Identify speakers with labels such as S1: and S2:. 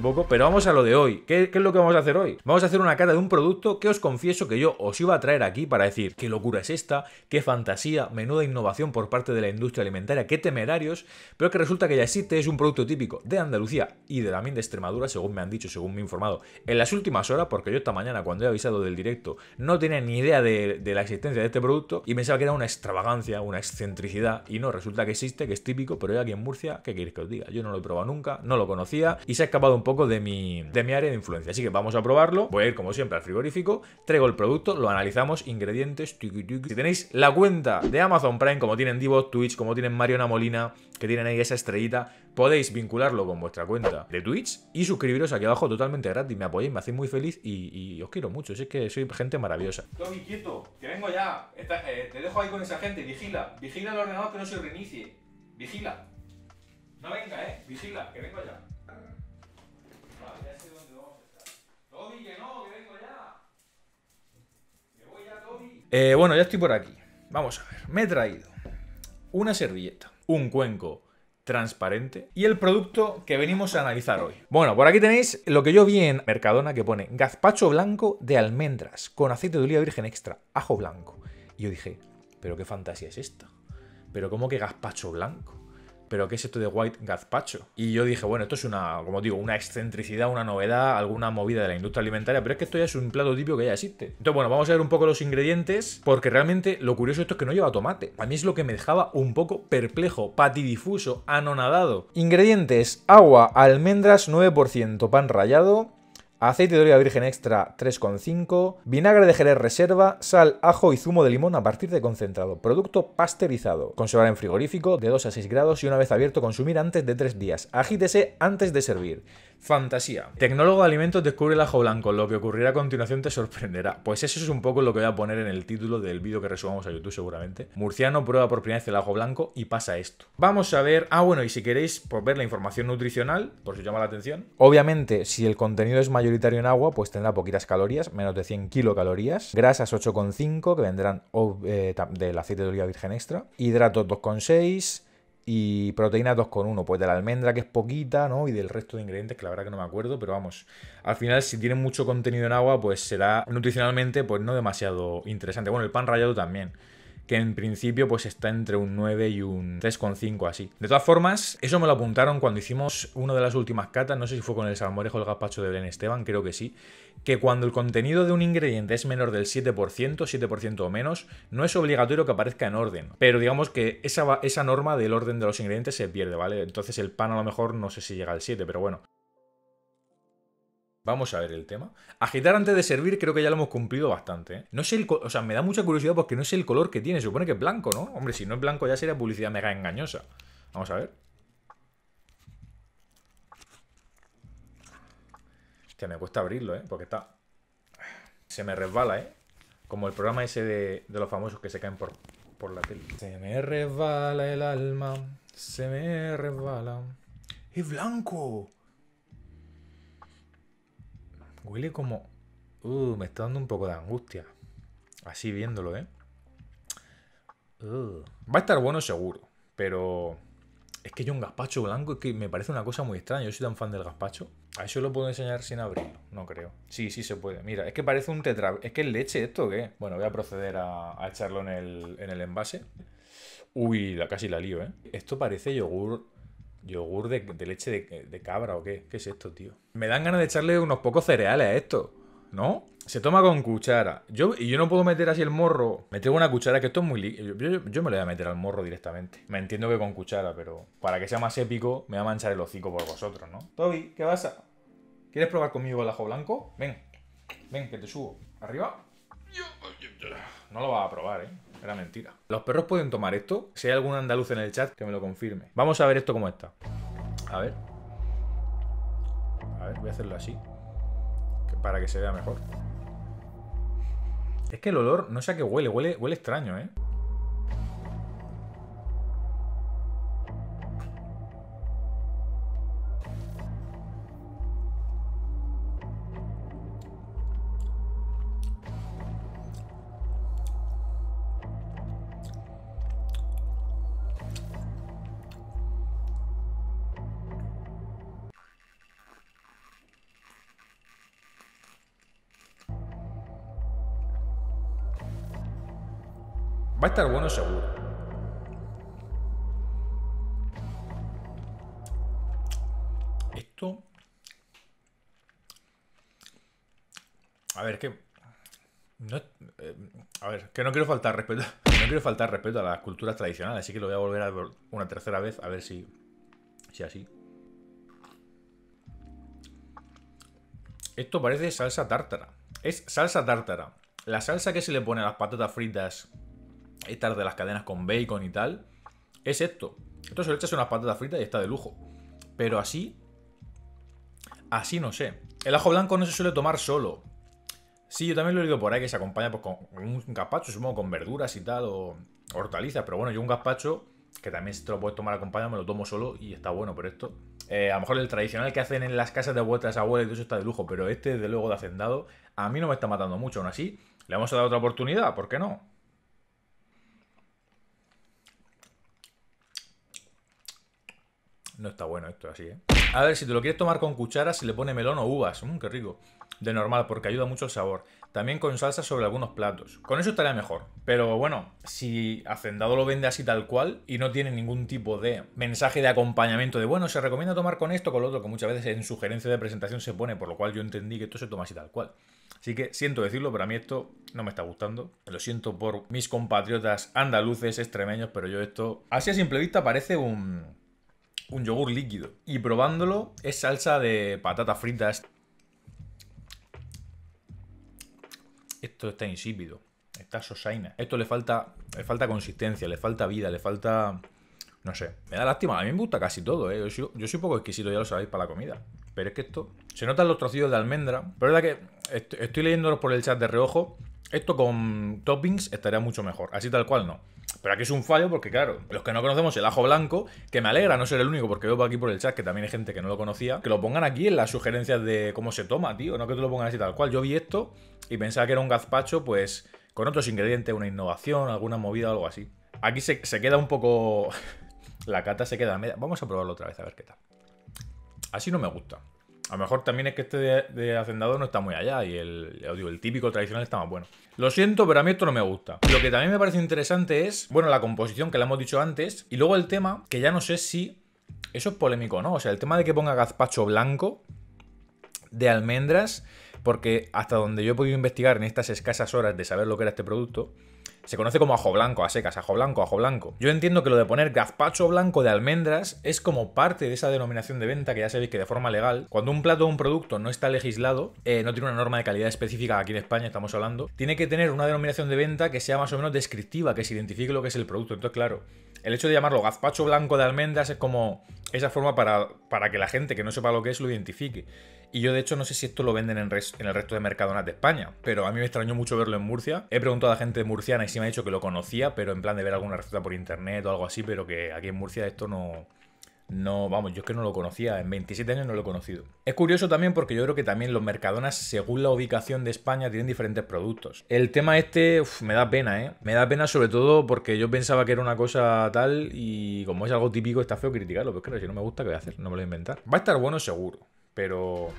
S1: poco, pero vamos a lo de hoy. ¿Qué, es lo que vamos a hacer hoy? Vamos a hacer una cara de un producto que os confieso que yo os iba a traer aquí para decir qué locura es esta, qué fantasía, menuda innovación por parte de la industria alimentaria, qué temerarios, pero que resulta que ya existe, es un producto típico de Andalucía y de también de Extremadura, según me han dicho, según me he informado en las últimas horas, porque yo esta mañana cuando he avisado del directo no tenía ni idea de, la existencia de este producto y pensaba que era una extravagancia, una excentricidad y no, resulta que existe, que es típico, pero yo aquí en Murcia, ¿qué queréis que os diga? Yo no lo he probado nunca, no lo conocía y se ha escapado un poco de mi, de mi área de influencia. Así que vamos a probarlo. Voy a ir como siempre al frigorífico, traigo el producto, lo analizamos, ingredientes. Si tenéis la cuenta de Amazon Prime, como tienen Divo, Twitch, como tienen Mariona Molina, que tienen ahí esa estrellita, podéis vincularlo con vuestra cuenta de Twitch y suscribiros aquí abajo totalmente gratis. Me apoyáis, me hacéis muy feliz y, os quiero mucho. es que soy gente maravillosa. Tommy, quieto, que vengo ya. Eh, te dejo ahí con esa gente. Vigila, vigila el ordenador que no se reinicie. Vigila. No venga, eh. Vigila, que vengo ya. Eh, bueno, ya estoy por aquí. Vamos a ver. Me he traído una servilleta, un cuenco transparente y el producto que venimos a analizar hoy. Bueno, por aquí tenéis lo que yo vi en Mercadona que pone gazpacho blanco de almendras con aceite de oliva virgen extra, ajo blanco. Y yo dije, pero qué fantasía es esta. Pero ¿cómo que gazpacho blanco? pero ¿qué es esto de White Gazpacho? Y yo dije, bueno, esto es una, como digo, una excentricidad, una novedad, alguna movida de la industria alimentaria, pero es que esto ya es un plato típico que ya existe. Entonces, bueno, vamos a ver un poco los ingredientes, porque realmente lo curioso esto es que no lleva tomate. A mí es lo que me dejaba un poco perplejo, patidifuso, anonadado. Ingredientes, agua, almendras 9%, pan rallado, aceite de oliva virgen extra 3,5, vinagre de jerez reserva, sal, ajo y zumo de limón a partir de concentrado. Producto pasteurizado. Conservar en frigorífico de 2 a 6 grados y una vez abierto consumir antes de 3 días. Agítese antes de servir. Fantasía. Tecnólogo de alimentos descubre el ajo blanco. Lo que ocurrirá a continuación te sorprenderá. Pues eso es un poco lo que voy a poner en el título del vídeo que resumamos a YouTube seguramente. Murciano prueba por primera vez el ajo blanco y pasa esto. Vamos a ver... Ah, bueno, y si queréis por pues, ver la información nutricional, por si llama la atención. Obviamente, si el contenido es mayoritario en agua, pues tendrá poquitas calorías, menos de 100 kilocalorías. Grasas 8,5, que vendrán eh, del aceite de oliva virgen extra. Hidratos 2,6 y proteína 2,1, pues de la almendra que es poquita, ¿no? Y del resto de ingredientes que la verdad que no me acuerdo, pero vamos, al final si tiene mucho contenido en agua, pues será nutricionalmente pues no demasiado interesante. Bueno, el pan rallado también que en principio pues está entre un 9 y un 3,5 así. De todas formas, eso me lo apuntaron cuando hicimos una de las últimas catas, no sé si fue con el salmorejo o el gazpacho de Belén Esteban, creo que sí, que cuando el contenido de un ingrediente es menor del 7%, 7% o menos, no es obligatorio que aparezca en orden, pero digamos que esa, esa norma del orden de los ingredientes se pierde, ¿vale? Entonces el pan a lo mejor no sé si llega al 7, pero bueno, Vamos a ver el tema. Agitar antes de servir creo que ya lo hemos cumplido bastante. ¿eh? No sé el O sea, me da mucha curiosidad porque no sé el color que tiene. Se supone que es blanco, ¿no? Hombre, si no es blanco ya sería publicidad mega engañosa. Vamos a ver. Hostia, me cuesta abrirlo, ¿eh? Porque está... Se me resbala, ¿eh? Como el programa ese de, los famosos que se caen por, por la tele. Se me resbala el alma. Se me resbala. ¡Es blanco! Huele como... Uh, me está dando un poco de angustia. Así viéndolo, ¿eh? Uh, va a estar bueno seguro, pero... Es que yo un gazpacho blanco es que me parece una cosa muy extraña. Yo soy tan fan del gazpacho. A eso lo puedo enseñar sin abrirlo, no creo. Sí, sí se puede. Mira, es que parece un tetra... ¿Es que es leche esto o qué? Bueno, voy a proceder a, echarlo en el, envase. Uy, casi la lío, ¿eh? Esto parece yogur ¿Yogur de, leche de, cabra o qué? ¿Qué es esto, tío? Me dan ganas de echarle unos pocos cereales a esto, ¿no? Se toma con cuchara. Yo, y yo no puedo meter así el morro. Me tengo una cuchara, que esto es muy... Yo, yo, me lo voy a meter al morro directamente. Me entiendo que con cuchara, pero para que sea más épico, me va a manchar el hocico por vosotros, ¿no? Toby, ¿qué pasa? ¿Quieres probar conmigo el ajo blanco? Ven, ven, que te subo. Arriba. No lo vas a probar, ¿eh? Era mentira. ¿Los perros pueden tomar esto? Si hay algún andaluz en el chat, que me lo confirme. Vamos a ver esto como está. A ver. A ver, voy a hacerlo así. Para que se vea mejor. Es que el olor, no sé a qué huele, huele, huele extraño, ¿eh? Va a estar bueno seguro. Esto... A ver, que... Eh, a ver, que no quiero faltar respeto. No quiero faltar respeto a las culturas tradicionales, así que lo voy a volver a ver una tercera vez a ver si. Si así. Esto parece salsa tártara. Es salsa tártara. La salsa que se le pone a las patatas fritas estas de las cadenas con bacon y tal, es esto. Esto se lo echas unas patatas fritas y está de lujo. Pero así, así no sé. El ajo blanco no se suele tomar solo. Sí, yo también lo he por ahí que se acompaña pues, con un gazpacho, supongo, con verduras y tal, o hortalizas. Pero bueno, yo un gazpacho, que también se te lo puedes tomar acompañado, me lo tomo solo y está bueno. por esto, eh, a lo mejor el tradicional que hacen en las casas de vuestras abuelas y todo eso está de lujo. Pero este, desde luego, de hacendado, a mí no me está matando mucho. Aún así, le vamos a dar otra oportunidad, ¿por qué no? está bueno esto así, ¿eh? A ver, si te lo quieres tomar con cuchara, se le pone melón o uvas. Mmm, qué rico. De normal, porque ayuda mucho el sabor. También con salsa sobre algunos platos. Con eso estaría mejor. Pero bueno, si Hacendado lo vende así tal cual y no tiene ningún tipo de mensaje de acompañamiento de, bueno, se recomienda tomar con esto, con lo otro, que muchas veces en sugerencia de presentación se pone, por lo cual yo entendí que esto se toma así tal cual. Así que siento decirlo, pero a mí esto no me está gustando. Lo siento por mis compatriotas andaluces, extremeños, pero yo esto, así a simple vista, parece un un yogur líquido. Y probándolo es salsa de patatas fritas. Esto está insípido. Está sosaina. Esto le falta, le falta consistencia, le falta vida, le falta... No sé. Me da lástima. A mí me gusta casi todo, ¿eh? Yo soy, poco exquisito, ya lo sabéis, para la comida. Pero es que esto... Se notan los trocitos de almendra. Pero es verdad que estoy leyéndolos por el chat de reojo. Esto con toppings estaría mucho mejor. Así tal cual no. Pero aquí es un fallo porque, claro, los que no conocemos el ajo blanco, que me alegra no ser el único, porque veo aquí por el chat que también hay gente que no lo conocía, que lo pongan aquí en las sugerencias de cómo se toma, tío, no que tú lo pongas así tal cual. Yo vi esto y pensaba que era un gazpacho, pues, con otros ingredientes, una innovación, alguna movida o algo así. Aquí se, se queda un poco... la cata se queda media. Vamos a probarlo otra vez, a ver qué tal. Así no me gusta. A lo mejor también es que este de, Hacendador no está muy allá y el, el típico tradicional está más bueno. Lo siento, pero a mí esto no me gusta. Lo que también me parece interesante es, bueno, la composición que le hemos dicho antes y luego el tema, que ya no sé si eso es polémico, ¿no? O sea, el tema de que ponga gazpacho blanco de almendras, porque hasta donde yo he podido investigar en estas escasas horas de saber lo que era este producto, se conoce como ajo blanco, a secas, ajo blanco, ajo blanco. Yo entiendo que lo de poner gazpacho blanco de almendras es como parte de esa denominación de venta que ya sabéis que de forma legal, cuando un plato o un producto no está legislado, eh, no tiene una norma de calidad específica, aquí en España estamos hablando, tiene que tener una denominación de venta que sea más o menos descriptiva, que se identifique lo que es el producto. Entonces, claro, el hecho de llamarlo gazpacho blanco de almendras es como esa forma para, para que la gente que no sepa lo que es lo identifique. Y yo de hecho no sé si esto lo venden en, el resto de mercadonas de España, pero a mí me extrañó mucho verlo en Murcia. He preguntado a la gente murciana y me ha dicho que lo conocía, pero en plan de ver alguna receta por internet o algo así, pero que aquí en Murcia esto no, no, vamos, yo es que no lo conocía, en 27 años no lo he conocido. Es curioso también porque yo creo que también los mercadonas, según la ubicación de España, tienen diferentes productos. El tema este me da pena, ¿eh? Me da pena sobre todo porque yo pensaba que era una cosa tal y como es algo típico está feo criticarlo, pero pues claro, si no me gusta, ¿qué voy a hacer? No me lo voy a inventar. Va a estar bueno seguro, pero...